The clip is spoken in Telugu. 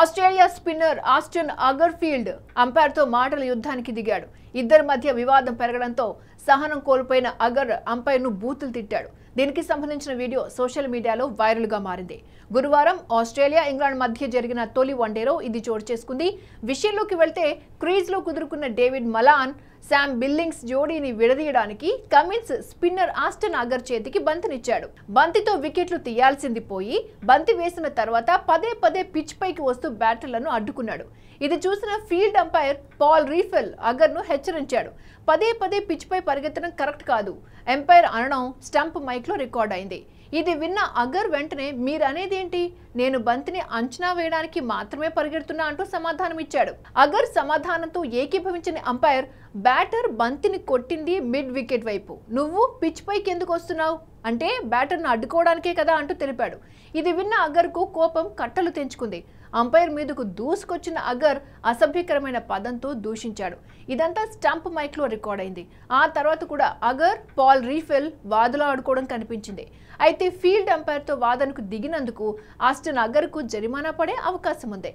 ఆస్ట్రేలియా స్పిన్నర్ ఆస్టన్ అగర్ఫీల్డ్ అంపైర్తో మాటల యుద్ధానికి దిగాడు ఇద్దరి మధ్య వివాదం పెరగడంతో సహనం కోల్పోయిన అగర్ అంపైర్ను బూతులు తిట్టాడు దీనికి సంబంధించిన వీడియో సోషల్ మీడియాలో వైరల్గా మారింది గురువారం ఆస్ట్రేలియా ఇంగ్లాండ్ మధ్య జరిగిన తొలి వన్డేలో ఇది చోటు చేసుకుంది విషయంలోకి వెళ్తే క్రీజ్లో కుదురుకున్న డేవిడ్ మలాన్ శామ్ బిల్లింగ్స్ జోడీని విడదీయడానికి కమిన్స్ స్పిన్నర్ ఆస్టన్ అగర్ చేతికి బంతినిచ్చాడు బంతితో వికెట్లు తీయాల్సింది పోయి బంతి వేసిన తర్వాత పదే పదే పిచ్ పైకి వస్తూ బ్యాటర్లను అడ్డుకున్నాడు ఇది చూసిన field umpire Paul Reiffel Agar ను హెచ్చరించాడు పదే పదే పై పరిగెత్తడం కరెక్ట్ కాదు ఎంపైర్ అనడం స్టంప్ మైక్ లో రికార్డ్ అయింది ఇది విన్న అగర్ వెంటనే మీరనేదేంటి నేను బంతిని అంచనా వేయడానికి మాత్రమే పరిగెడుతున్నా అంటూ సమాధానం ఇచ్చాడు అగర్ సమాధానంతో ఏకీభవించిన అంపైర్ బ్యాటర్ బంతిని కొట్టింది మిడ్ వికెట్ వైపు నువ్వు పిచ్ పైకి ఎందుకు వస్తున్నావు అంటే బ్యాటర్ను అడ్డుకోవడానికే కదా అంటూ తెలిపాడు ఇది విన్న అగర్కు కోపం కట్టలు తెంచుకుంది అంపైర్ మీదకు దూసుకొచ్చిన అగర్ అసభ్యకరమైన పదంతో దూషించాడు ఇదంతా స్టంప్ మైక్లో రికార్డ్ అయింది ఆ తర్వాత కూడా అగర్ పాల్ రీఫెల్ వాదులాడుకోవడం కనిపించింది అయితే అయితే ఫీల్డ్ అంపైర్తో వాదనకు దిగినందుకు ఆస్టన్ అగర్కు జరిమానా పడే అవకాశం ఉంది